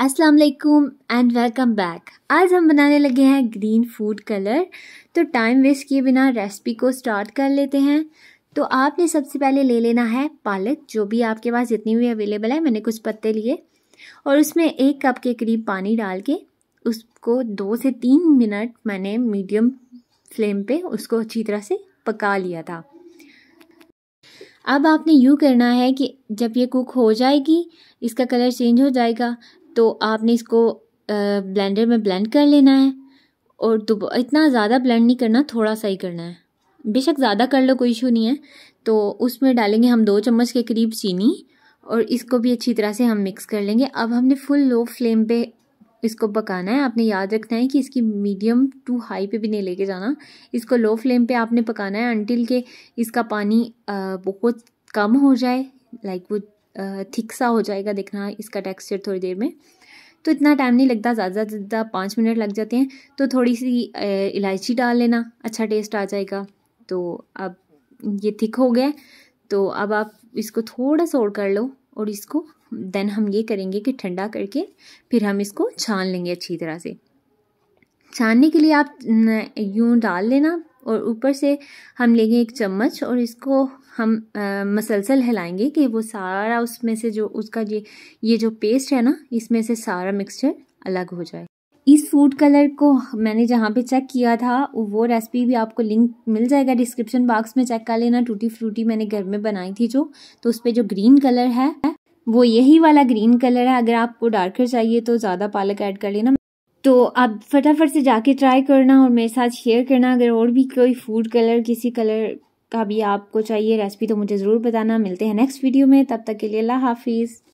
अस्सलाम वालेकुम and welcome back आज हम बनाने लगे हैं ग्रीन फूड कलर तो टाइम वेस्ट किए बिना रेसिपी को स्टार्ट कर लेते हैं तो आपने सबसे पहले ले लेना है पालक जो भी आपके पास जितनी भी अवेलेबल है मैंने कुछ पत्ते लिए और उसमें एक कप के करीब पानी डाल के उसको दो से तीन मिनट मैंने मीडियम फ्लेम पे उसको अच्छी तरह से पका लिया था अब आपने यूँ करना है कि जब ये कुक हो जाएगी इसका कलर चेंज हो जाएगा तो आपने इसको ब्लेंडर में ब्लेंड कर लेना है और दुब इतना ज़्यादा ब्लेंड नहीं करना थोड़ा सा ही करना है बेशक ज़्यादा कर लो कोई इशू नहीं है तो उसमें डालेंगे हम दो चम्मच के करीब चीनी और इसको भी अच्छी तरह से हम मिक्स कर लेंगे अब हमने फुल लो फ्लेम पे इसको पकाना है आपने याद रखना है कि इसकी मीडियम टू हाई पे भी नहीं लेके जाना इसको लो फ्लेम पे आपने पकाना है अनटिल के इसका पानी बहुत कम हो जाए लाइक वो थिक सा हो जाएगा देखना इसका टेक्सचर थोड़ी देर में तो इतना टाइम नहीं लगता ज़्यादा से ज़्यादा पाँच मिनट लग जाते हैं तो थोड़ी सी इलायची डाल लेना अच्छा टेस्ट आ जाएगा तो अब ये थिक हो गया तो अब आप इसको थोड़ा सा और कर लो और इसको देन हम ये करेंगे कि ठंडा करके फिर हम इसको छान लेंगे अच्छी तरह से छानने के लिए आप यूँ डाल लेना और ऊपर से हम लेंगे एक चम्मच और इसको हम आ, मसलसल हिलाएंगे कि वो सारा उसमें से जो उसका ये ये जो पेस्ट है ना इसमें से सारा मिक्सचर अलग हो जाए इस फूड कलर को मैंने जहाँ पे चेक किया था वो रेसिपी भी आपको लिंक मिल जाएगा डिस्क्रिप्शन बॉक्स में चेक कर लेना टूटी फ्रूटी मैंने घर में बनाई थी जो तो उस पर जो ग्रीन कलर है वो यही वाला ग्रीन कलर है अगर आपको डार्कर चाहिए तो ज़्यादा पालक ऐड कर लेना तो आप फटाफट से जाके ट्राई करना और मेरे साथ शेयर करना अगर और भी कोई फूड कलर किसी कलर का भी आपको चाहिए रेसिपी तो मुझे ज़रूर बताना मिलते हैं नेक्स्ट वीडियो में तब तक के लिए अल्लाह हाफिज़